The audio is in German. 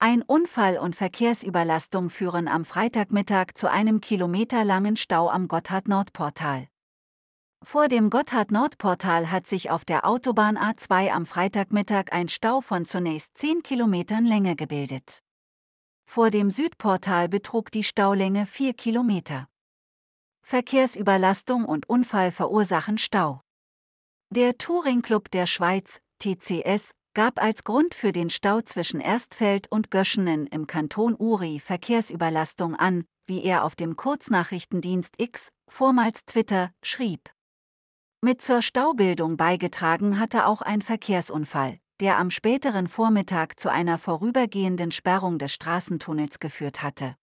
Ein Unfall und Verkehrsüberlastung führen am Freitagmittag zu einem kilometerlangen Stau am Gotthard-Nordportal. Vor dem Gotthard-Nordportal hat sich auf der Autobahn A2 am Freitagmittag ein Stau von zunächst 10 Kilometern Länge gebildet. Vor dem Südportal betrug die Staulänge 4 Kilometer. Verkehrsüberlastung und Unfall verursachen Stau. Der Touring Club der Schweiz, TCS, gab als Grund für den Stau zwischen Erstfeld und Göschenen im Kanton Uri Verkehrsüberlastung an, wie er auf dem Kurznachrichtendienst X, vormals Twitter, schrieb. Mit zur Staubildung beigetragen hatte auch ein Verkehrsunfall, der am späteren Vormittag zu einer vorübergehenden Sperrung des Straßentunnels geführt hatte